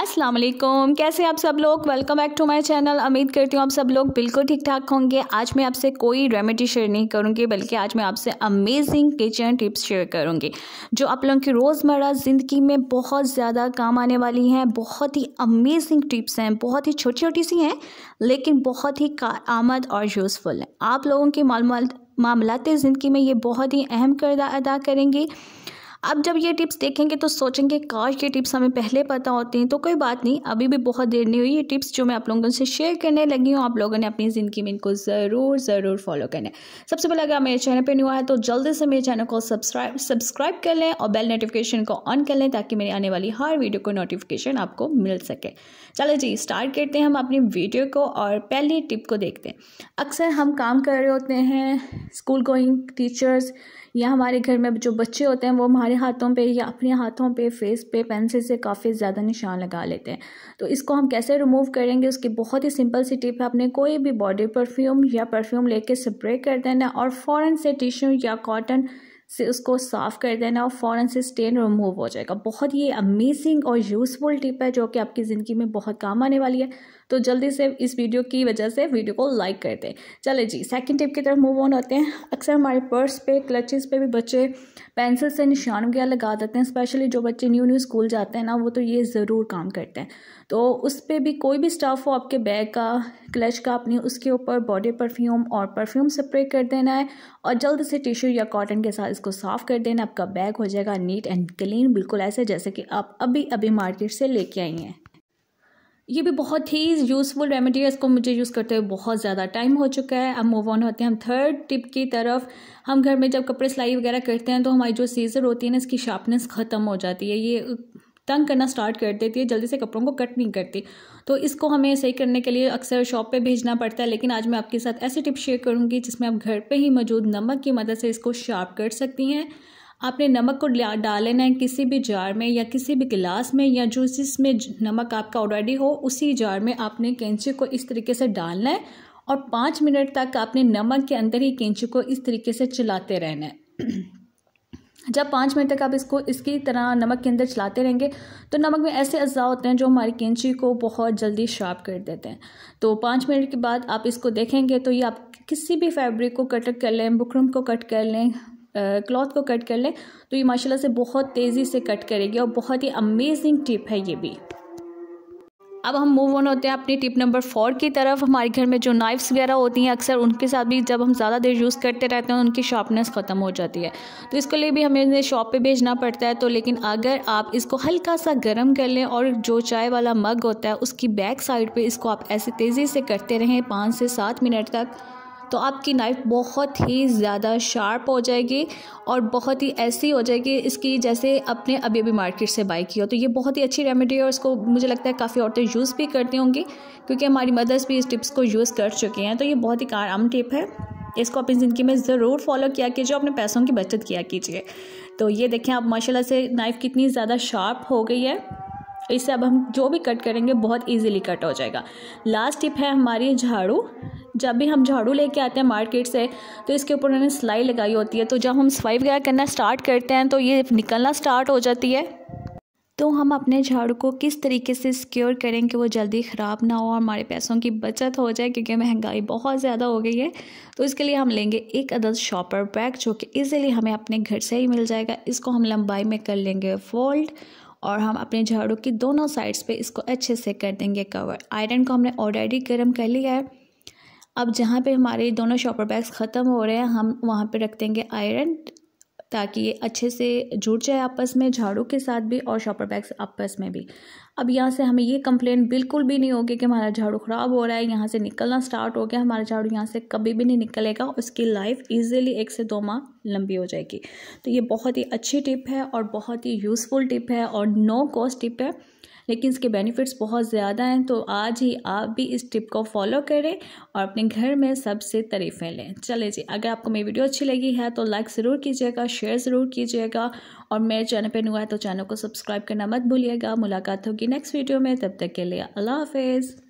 अस्सलाम वालेकुम कैसे आप सब लोग welcome back to my channel उम्मीद करती हूँ आप सब लोग बिल्कुल ठीक ठाक होंगे आज मैं आपसे कोई रेमेडी शेयर नहीं करूँगी बल्कि आज मैं आपसे अमेजिंग किचन टिप्स शेयर करूँगी जो आप लोगों की रोज़मर्रा ज़िंदगी में बहुत ज़्यादा काम आने वाली हैं बहुत ही अमेजिंग टिप्स हैं बहुत ही छोटी छोटी सी हैं लेकिन बहुत ही आमद और यूज़फुल हैं आप लोगों की मामला ज़िंदगी में ये बहुत ही अहम करदा अदा करेंगी अब जब ये टिप्स देखेंगे तो सोचेंगे काश ये टिप्स हमें पहले पता होती हैं तो कोई बात नहीं अभी भी बहुत देर नहीं हुई ये टिप्स जो मैं आप लोगों से शेयर करने लगी हूँ आप लोगों ने अपनी ज़िंदगी में इनको ज़रूर ज़रूर फॉलो करना सबसे पहले अगर आप मेरे चैनल पर नहीं हुआ है तो जल्दी से मेरे चैनल को सब्सक्राइब सब्सक्राइब कर लें और बेल नोटिफिकेशन को ऑन कर लें ताकि मेरी आने वाली हर वीडियो को नोटिफिकेशन आपको मिल सके चलो जी स्टार्ट करते हैं हम अपनी वीडियो को और पहली टिप को देखते हैं अक्सर हम काम कर रहे होते हैं स्कूल गोइंग टीचर्स या हमारे घर में जो बच्चे होते हैं वो हमारे हमारे हाथों पे या अपने हाथों पे फेस पे पेंसिल से काफ़ी ज़्यादा निशान लगा लेते हैं तो इसको हम कैसे रिमूव करेंगे उसकी बहुत ही सिंपल सी टिप है अपने कोई भी बॉडी परफ्यूम या परफ्यूम लेके स्प्रे कर देना और फ़ौरन से टिश्यू या कॉटन से उसको साफ़ कर देना और फ़ौरन से स्टेन रिमूव हो जाएगा बहुत ये अमेजिंग और यूज़फुल टिप है जो कि आपकी ज़िंदगी में बहुत काम आने वाली है तो जल्दी से इस वीडियो की वजह से वीडियो को लाइक कर दें चले जी सेकंड टिप की तरफ मूव ऑन होते हैं अक्सर हमारे पर्स पे क्लचेस पे भी बच्चे पेंसिल से निशान वगैरह लगा देते हैं स्पेशली जो बच्चे न्यू न्यू स्कूल जाते हैं ना वो तो ये ज़रूर काम करते हैं तो उस पर भी कोई भी स्टाफ हो आपके बैग का क्लच का अपनी उसके ऊपर बॉडी परफ्यूम और परफ्यूम स्प्रे कर देना है और जल्द से टिशू या कॉटन के साथ इसको साफ़ कर देना आपका बैग हो जाएगा नीट एंड क्लीन बिल्कुल ऐसे जैसे कि आप अभी अभी मार्केट से लेके आई हैं ये भी बहुत ही यूज़फुल रेमेडी है इसको मुझे यूज़ करते हुए बहुत ज़्यादा टाइम हो चुका है अब मूव ऑन होते हैं हम थर्ड टिप की तरफ हम घर में जब कपड़े सिलाई वगैरह करते हैं तो हमारी जो सीज़र होती है ना इसकी शार्पनेस ख़त्म हो जाती है ये तंग करना स्टार्ट कर देती है जल्दी से कपड़ों को कट नहीं करती तो इसको हमें सही करने के लिए अक्सर शॉप पे भेजना पड़ता है लेकिन आज मैं आपके साथ ऐसी टिप शेयर करूँगी जिसमें आप घर पे ही मौजूद नमक की मदद से इसको शार्प कर सकती हैं आपने नमक को डाल लेना है किसी भी जार में या किसी भी गिलास में या जो जिसमें नमक आपका ऑलरेडी हो उसी जार में आपने कैंची को इस तरीके से डालना है और पाँच मिनट तक आपने नमक के अंदर ही कैंची को इस तरीके से चलाते रहना है जब पाँच मिनट तक आप इसको इसकी तरह नमक के अंदर चलाते रहेंगे तो नमक में ऐसे अज्जा होते हैं जो हमारी कैंची को बहुत जल्दी शार्प कर देते हैं तो पाँच मिनट के बाद आप इसको देखेंगे तो ये आप किसी भी फैब्रिक को कट कर लें बुकरम को कट कर लें क्लॉथ को कट कर लें तो ये माशाल्लाह से बहुत तेज़ी से कट करेगी और बहुत ही अमेजिंग टिप है ये भी अब हम मूव ऑन होते हैं अपनी टिप नंबर फोर की तरफ हमारे घर में जो नाइफ्स वगैरह होती हैं अक्सर उनके साथ भी जब हम ज़्यादा देर यूज़ करते रहते हैं उनकी शार्पनेस ख़त्म हो जाती है तो इसके लिए भी हमें शॉप पर भेजना पड़ता है तो लेकिन अगर आप इसको हल्का सा गर्म कर लें और जो चाय वाला मग होता है उसकी बैक साइड पर इसको आप ऐसे तेज़ी से करते रहें पाँच से सात मिनट तक तो आपकी नाइफ़ बहुत ही ज़्यादा शार्प हो जाएगी और बहुत ही ऐसी हो जाएगी इसकी जैसे अपने अभी अभी मार्केट से बाई की हो तो ये बहुत ही अच्छी रेमेडी है और इसको मुझे लगता है काफ़ी औरतें यूज़ भी करती होंगी क्योंकि हमारी मदर्स भी इस टिप्स को यूज़ कर चुकी हैं तो ये बहुत ही कार आम टिप है इसको अपनी ज़िंदगी में ज़रूर फॉलो किया कीजिए अपने पैसों की बचत किया कीजिए तो ये देखें आप माशाला से नाइफ़ कितनी ज़्यादा शार्प हो गई है इससे अब हम जो भी कट करेंगे बहुत इजीली कट हो जाएगा लास्ट टिप है हमारी झाड़ू जब भी हम झाड़ू लेके आते हैं मार्केट से तो इसके ऊपर उन्होंने सिलाई लगाई होती है तो जब हम स्वाइप वगैरह करना स्टार्ट करते हैं तो ये निकलना स्टार्ट हो जाती है तो हम अपने झाड़ू को किस तरीके से सिक्योर करें कि वो जल्दी ख़राब ना हो और हमारे पैसों की बचत हो जाए क्योंकि महंगाई बहुत ज़्यादा हो गई है तो इसके लिए हम लेंगे एक अदद शॉपर बैग जो कि ईज़िली हमें अपने घर से ही मिल जाएगा इसको हम लंबाई में कर लेंगे फोल्ड और हम अपने झाड़ू की दोनों साइड्स पर इसको अच्छे से कर देंगे कवर आयरन को हमने ऑलरेडी गर्म कर लिया है अब जहाँ पे हमारे दोनों शॉपर बैग्स ख़त्म हो रहे हैं हम वहाँ पे रख देंगे आयरन ताकि ये अच्छे से जुड़ जाए आपस में झाड़ू के साथ भी और शॉपर बैग्स आपस में भी अब यहाँ से हमें ये कंप्लेंट बिल्कुल भी नहीं होगी कि हमारा झाड़ू ख़राब हो रहा है यहाँ से निकलना स्टार्ट हो गया हमारा झाड़ू यहाँ से कभी भी नहीं निकलेगा उसकी लाइफ ईजिली एक से दो माह लंबी हो जाएगी तो ये बहुत ही अच्छी टिप है और बहुत ही यूज़फुल टिप है और नो कॉस्ट टिप है लेकिन इसके बेनिफिट्स बहुत ज़्यादा हैं तो आज ही आप भी इस टिप को फॉलो करें और अपने घर में सबसे तरीफें लें चले जी अगर आपको मेरी वीडियो अच्छी लगी है तो लाइक ज़रूर कीजिएगा शेयर ज़रूर कीजिएगा और मेरे चैनल पर नुआ है तो चैनल को सब्सक्राइब करना मत भूलिएगा मुलाकात होगी नेक्स्ट वीडियो में तब तक के लिए अल्लाह हाफिज़